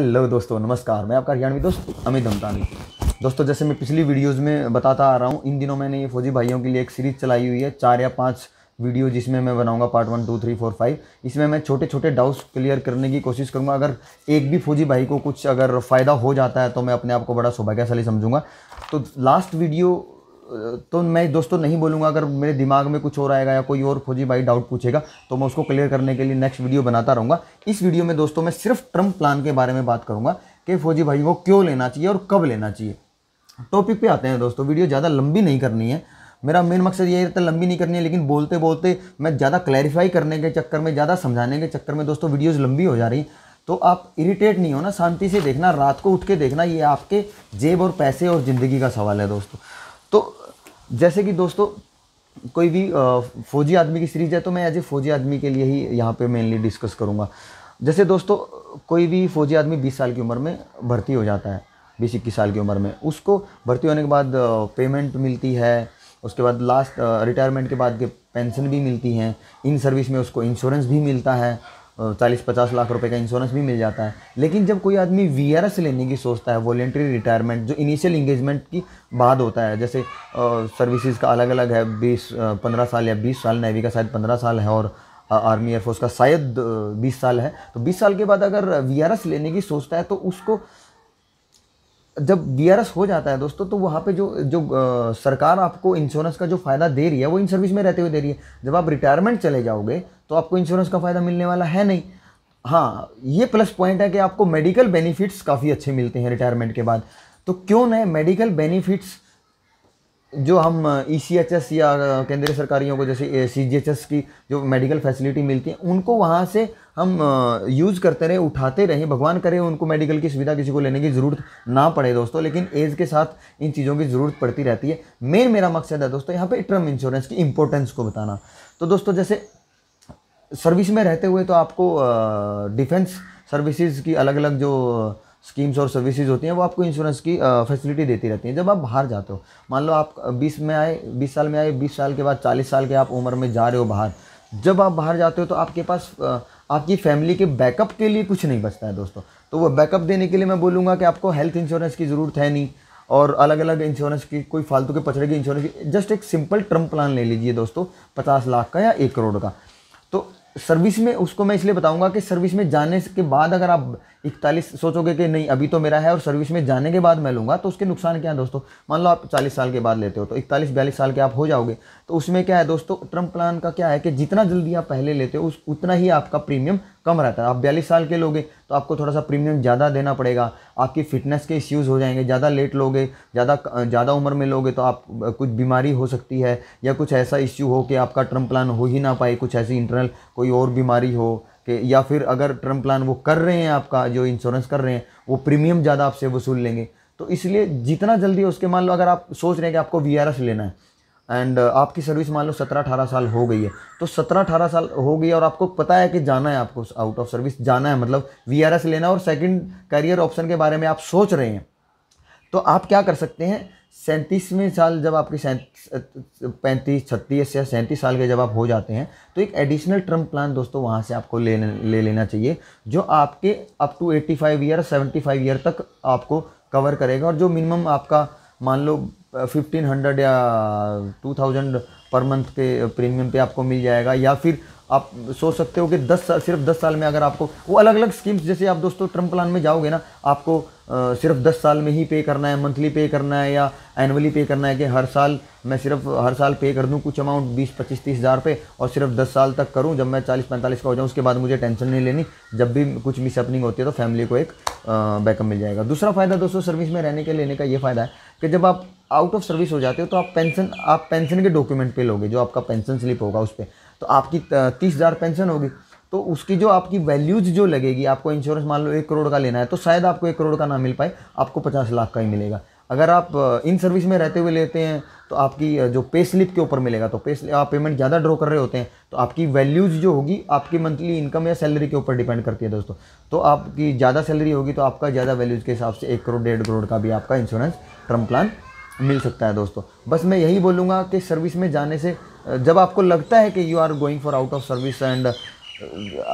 hello दोस्तों नमस्कार मैं आपका हरियाणवी दोस्त अमित धमतानी दोस्तों जैसे मैं पिछली वीडियोस में बताता आ रहा हूँ इन दिनों मैंने ये फौजी भाइयों के लिए एक सीरीज चलाई हुई है चार या पांच वीडियो जिसमें मैं बनाऊंगा part one two three four five इसमें मैं छोटे छोटे डाउट्स क्लियर करने की कोशिश करूंगा अगर एक भी फौजी भाई को कुछ अगर फ़ायदा हो जाता है तो मैं अपने आप को बड़ा सौभाग्यशाली समझूंगा तो लास्ट वीडियो तो मैं दोस्तों नहीं बोलूँगा अगर मेरे दिमाग में कुछ और आएगा या कोई और खोजी भाई डाउट पूछेगा तो मैं उसको क्लियर करने के लिए नेक्स्ट वीडियो बनाता रहूँगा इस वीडियो में दोस्तों मैं सिर्फ ट्रम्प प्लान के बारे में बात करूँगा कि फौजी भाई को क्यों लेना चाहिए और कब लेना चाहिए टॉपिक पे आते हैं दोस्तों वीडियो ज़्यादा लंबी नहीं करनी है मेरा मेन मकसद ये रहता लंबी नहीं करनी है लेकिन बोलते बोलते मैं ज़्यादा क्लैरिफाई करने के चक्कर में ज़्यादा समझाने के चक्कर में दोस्तों वीडियोज़ लंबी हो जा रही तो आप इरिटेट नहीं हो ना शांति से देखना रात को उठ के देखना ये आपके जेब और पैसे और ज़िंदगी का सवाल है दोस्तों तो जैसे कि दोस्तों कोई भी फौजी आदमी की सीरीज है तो मैं एज ए फौजी आदमी के लिए ही यहाँ पे मेनली डिस्कस करूँगा जैसे दोस्तों कोई भी फौजी आदमी 20 साल की उम्र में भर्ती हो जाता है बीस इक्कीस साल की उम्र में उसको भर्ती होने के बाद पेमेंट मिलती है उसके बाद लास्ट रिटायरमेंट के बाद के पेंशन भी मिलती हैं इन सर्विस में उसको इंश्योरेंस भी मिलता है चालीस पचास लाख रुपए का इंश्योरेंस भी मिल जाता है लेकिन जब कोई आदमी वी लेने की सोचता है वॉलेंट्री रिटायरमेंट जो इनिशियल इंगेजमेंट की बाद होता है जैसे सर्विसेज का अलग अलग है बीस पंद्रह साल या बीस साल नेवी का शायद पंद्रह साल है और आर्मी एयरफोर्स का शायद बीस साल है तो बीस साल के बाद अगर वी लेने की सोचता है तो उसको जब वी हो जाता है दोस्तों तो वहाँ पे जो जो सरकार आपको इंश्योरेंस का जो फ़ायदा दे रही है वो इन सर्विस में रहते हुए दे रही है जब आप रिटायरमेंट चले जाओगे तो आपको इंश्योरेंस का फ़ायदा मिलने वाला है नहीं हाँ ये प्लस पॉइंट है कि आपको मेडिकल बेनिफिट्स काफ़ी अच्छे मिलते हैं रिटायरमेंट के बाद तो क्यों ना मेडिकल बेनिफिट्स जो हम ई सी एच एस या uh, केंद्रीय सरकारियों को जैसे सी जी एच एस की जो मेडिकल फैसिलिटी मिलती है उनको वहाँ से हम यूज़ uh, करते रहें उठाते रहें भगवान करे उनको मेडिकल की सुविधा किसी को लेने की ज़रूरत ना पड़े दोस्तों लेकिन एज के साथ इन चीज़ों की ज़रूरत पड़ती रहती है मेन मेरा मकसद है दोस्तों यहाँ पे टर्म इंश्योरेंस की इंपॉर्टेंस को बताना तो दोस्तों जैसे सर्विस में रहते हुए तो आपको डिफेंस सर्विसेज की अलग अलग जो स्कीम्स और सर्विसेज होती हैं वो आपको इंश्योरेंस की फैसिलिटी देती रहती हैं जब आप बाहर जाते हो मान लो आप 20 में आए 20 साल में आए 20 साल के बाद 40 साल के आप उम्र में जा रहे हो बाहर जब आप बाहर जाते हो तो आपके पास आपकी फैमिली के बैकअप के लिए कुछ नहीं बचता है दोस्तों तो वो बैकअप देने के लिए मैं बोलूँगा कि आपको हेल्थ इंश्योरेंस की ज़रूरत है नहीं और अलग अलग इंश्योरेंस की कोई फालतू के पचड़े की इंश्योरेंस जस्ट एक सिंपल टर्म प्लान ले लीजिए दोस्तों पचास लाख का या एक करोड़ का तो सर्विस में उसको मैं इसलिए बताऊंगा कि सर्विस में जाने के बाद अगर आप इकतालीस सोचोगे कि नहीं अभी तो मेरा है और सर्विस में जाने के बाद मैं लूँगा तो उसके नुकसान क्या है दोस्तों मान लो आप चालीस साल के बाद लेते हो तो इकतालीस बयालीस साल के आप हो जाओगे तो उसमें क्या है दोस्तों ट्रम्प प्लान का क्या है कि जितना जल्दी आप पहले लेते हो उस उतना ही आपका प्रीमियम कम रहता है आप बयालीस साल के लोगे तो आपको थोड़ा सा प्रीमियम ज़्यादा देना पड़ेगा आपकी फ़िटनेस के इश्यूज़ हो जाएंगे ज़्यादा लेट लोगे ज़्यादा ज़्यादा उम्र में लोगे तो आप कुछ बीमारी हो सकती है या कुछ ऐसा इश्यू हो कि आपका टर्म प्लान हो ही ना पाए कुछ ऐसी इंटरनल कोई और बीमारी हो कि या फिर अगर टर्म प्लान वो कर रहे हैं आपका जो इंश्योरेंस कर रहे हैं वो प्रीमियम ज़्यादा आपसे वसूल लेंगे तो इसलिए जितना जल्दी उसके मान लो अगर आप सोच रहे हैं कि आपको वी लेना है एंड uh, आपकी सर्विस मान लो सत्रह अठारह साल हो गई है तो सत्रह अठारह साल हो गई और आपको पता है कि जाना है आपको आउट ऑफ सर्विस जाना है मतलब वी लेना और सेकेंड करियर ऑप्शन के बारे में आप सोच रहे हैं तो आप क्या कर सकते हैं सैंतीसवें साल जब आपकी पैंतीस छत्तीस या सैंतीस साल के जब आप हो जाते हैं तो एक एडिशनल टर्म प्लान दोस्तों वहाँ से आपको ले ले लेना चाहिए जो आपके up to eighty five year seventy five year तक आपको कवर करेगा और जो मिनिमम आपका मान लो फिफ्टीन हंड्रेड या टू थाउजेंड पर मंथ के प्रीमियम पे आपको मिल जाएगा या फिर आप सोच सकते हो कि दस साल सिर्फ दस साल में अगर आपको वो अलग अलग स्कीम्स जैसे आप दोस्तों ट्रम प्लान में जाओगे ना आपको आ, सिर्फ दस साल में ही पे करना है मंथली पे करना है या एनुअली पे करना है कि हर साल मैं सिर्फ हर साल पे कर दूँ कुछ अमाउंट बीस पच्चीस तीस हज़ार पे और सिर्फ दस साल तक करूँ जब मैं चालीस पैंतालीस का हो जाऊँ उसके बाद मुझे टेंशन नहीं लेनी जब भी कुछ मिसअपनिंग होती है तो फैमिली को एक बैकअप मिल जाएगा दूसरा फ़ायदा दोस्तों सर्विस में रहने के लेने का ये फ़ायदा है कि जब आप आउट ऑफ सर्विस हो जाते हो तो आप पेंशन आप पेंशन के डॉक्यूमेंट पे लोगे जो आपका पेंशन स्लिप होगा उस पर तो आपकी तीस हज़ार पेंशन होगी तो उसकी जो आपकी वैल्यूज जो लगेगी आपको इंश्योरेंस मान लो एक करोड़ का लेना है तो शायद आपको एक करोड़ का ना मिल पाए आपको पचास लाख का ही मिलेगा अगर आप इन सर्विस में रहते हुए लेते हैं तो आपकी जो पे स्लिप के ऊपर मिलेगा तो पे आप पेमेंट ज़्यादा ड्रॉ कर रहे होते हैं तो आपकी वैल्यूज़ जो होगी आपकी मंथली इनकम या सैलरी के ऊपर डिपेंड करती है दोस्तों तो आपकी ज़्यादा सैलरी होगी तो आपका ज़्यादा वैल्यूज़ के हिसाब से एक करोड़ डेढ़ करोड़ का भी आपका इंश्योरेंस टर्म प्लान मिल सकता है दोस्तों बस मैं यही बोलूँगा कि सर्विस में जाने से जब आपको लगता है कि you are going for out of service and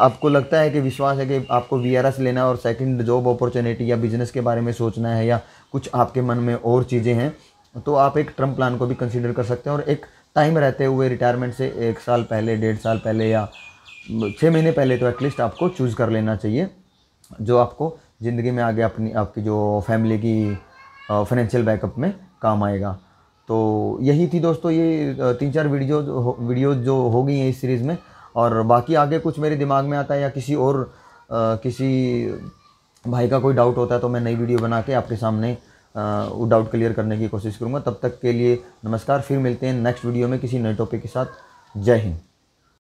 आपको लगता है कि विश्वास है कि आपको वी लेना और सेकंड जॉब अपॉर्चुनिटी या बिजनेस के बारे में सोचना है या कुछ आपके मन में और चीज़ें हैं तो आप एक ट्रम प्लान को भी कंसिडर कर सकते हैं और एक टाइम रहते हुए रिटायरमेंट से एक साल पहले डेढ़ साल पहले या छः महीने पहले तो एटलीस्ट आपको चूज़ कर लेना चाहिए जो आपको ज़िंदगी में आगे अपनी आपकी जो फैमिली की फाइनेंशियल बैकअप में काम आएगा तो यही थी दोस्तों ये तीन चार वीडियो वीडियो जो हो गई हैं इस सीरीज़ में और बाकी आगे कुछ मेरे दिमाग में आता है या किसी और आ, किसी भाई का कोई डाउट होता है तो मैं नई वीडियो बना के आपके सामने वो डाउट क्लियर करने की कोशिश करूँगा तब तक के लिए नमस्कार फिर मिलते हैं नेक्स्ट वीडियो में किसी नए टॉपिक के साथ जय हिंद